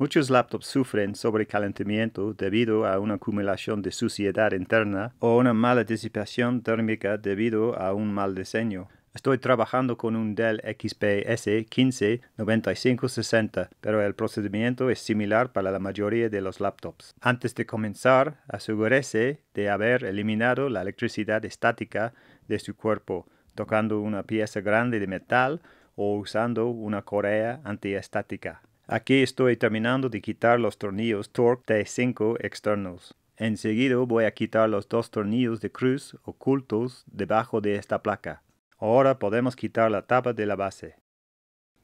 Muchos laptops sufren sobrecalentamiento debido a una acumulación de suciedad interna o una mala disipación térmica debido a un mal diseño. Estoy trabajando con un Dell XPS 15 9560, pero el procedimiento es similar para la mayoría de los laptops. Antes de comenzar, asegúrese de haber eliminado la electricidad estática de su cuerpo, tocando una pieza grande de metal o usando una correa antiestática. Aquí estoy terminando de quitar los tornillos Torque T5 externos. Enseguido voy a quitar los dos tornillos de cruz ocultos debajo de esta placa. Ahora podemos quitar la tapa de la base.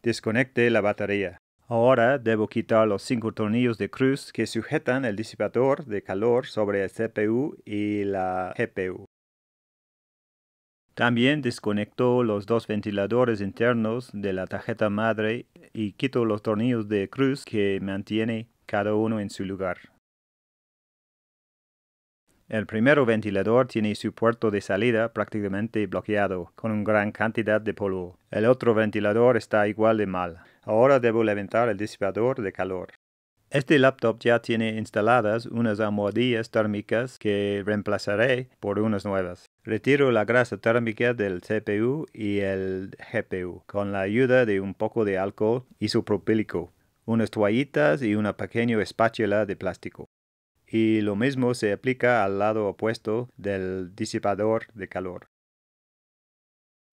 Desconecte la batería. Ahora debo quitar los cinco tornillos de cruz que sujetan el disipador de calor sobre el CPU y la GPU. También desconectó los dos ventiladores internos de la tarjeta madre y quito los tornillos de cruz que mantiene cada uno en su lugar. El primero ventilador tiene su puerto de salida prácticamente bloqueado, con gran cantidad de polvo. El otro ventilador está igual de mal. Ahora debo levantar el disipador de calor. Este laptop ya tiene instaladas unas almohadillas térmicas que reemplazaré por unas nuevas. Retiro la grasa térmica del CPU y el GPU con la ayuda de un poco de alcohol isopropílico, unas toallitas y una pequeña espátula de plástico. Y lo mismo se aplica al lado opuesto del disipador de calor.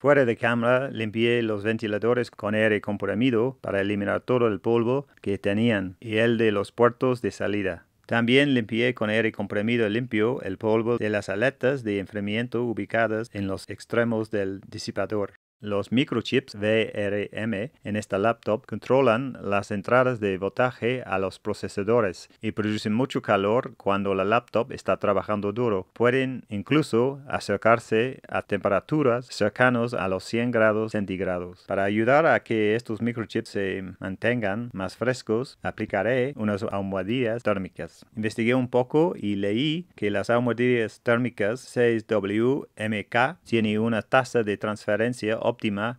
Fuera de cámara limpié los ventiladores con aire comprimido para eliminar todo el polvo que tenían y el de los puertos de salida. También limpié con aire comprimido limpio el polvo de las aletas de enfriamiento ubicadas en los extremos del disipador. Los microchips VRM en esta laptop controlan las entradas de voltaje a los procesadores y producen mucho calor cuando la laptop está trabajando duro. Pueden incluso acercarse a temperaturas cercanas a los 100 grados centígrados. Para ayudar a que estos microchips se mantengan más frescos, aplicaré unas almohadillas térmicas. Investigué un poco y leí que las almohadillas térmicas 6WMK tienen una tasa de transferencia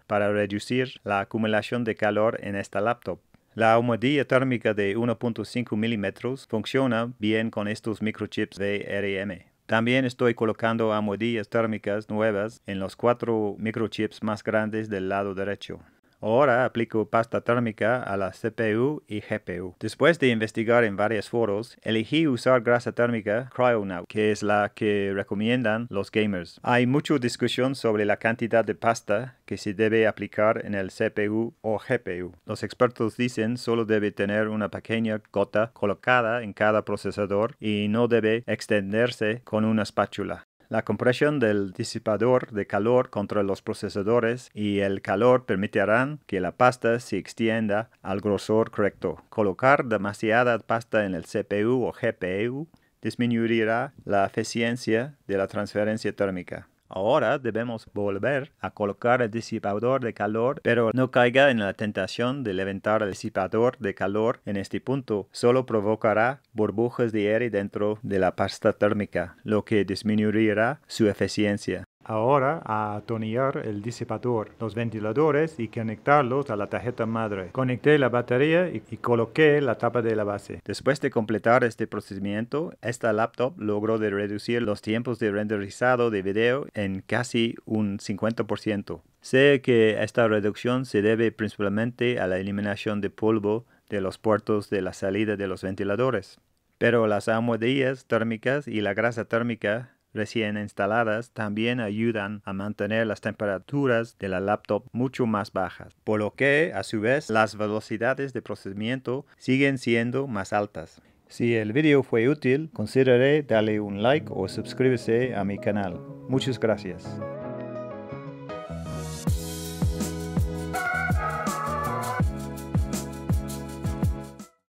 para reducir la acumulación de calor en esta laptop. La almohadilla térmica de 1.5 milímetros funciona bien con estos microchips de VRM. También estoy colocando almohadillas térmicas nuevas en los cuatro microchips más grandes del lado derecho. Ahora aplico pasta térmica a la CPU y GPU. Después de investigar en varios foros, elegí usar grasa térmica Cryonaut, que es la que recomiendan los gamers. Hay mucha discusión sobre la cantidad de pasta que se debe aplicar en el CPU o GPU. Los expertos dicen solo debe tener una pequeña gota colocada en cada procesador y no debe extenderse con una espátula. La compresión del disipador de calor contra los procesadores y el calor permitirán que la pasta se extienda al grosor correcto. Colocar demasiada pasta en el CPU o GPU disminuirá la eficiencia de la transferencia térmica. Ahora debemos volver a colocar el disipador de calor, pero no caiga en la tentación de levantar el disipador de calor en este punto. Solo provocará burbujas de aire dentro de la pasta térmica, lo que disminuirá su eficiencia ahora a atornillar el disipador, los ventiladores y conectarlos a la tarjeta madre. Conecté la batería y, coloqué la tapa de la base. Después de completar este procedimiento, esta laptop logró reducir los tiempos de renderizado de video en casi un 50%. Sé que esta reducción se debe principalmente a la eliminación de polvo de los puertos de la salida de los ventiladores. Pero las almohadillas térmicas y la grasa térmica recién instaladas también ayudan a mantener las temperaturas de la laptop mucho más bajas, por lo que a su vez las velocidades de procesamiento siguen siendo más altas. Si el video fue útil, consideré darle un like o suscribirse a mi canal. Muchas gracias.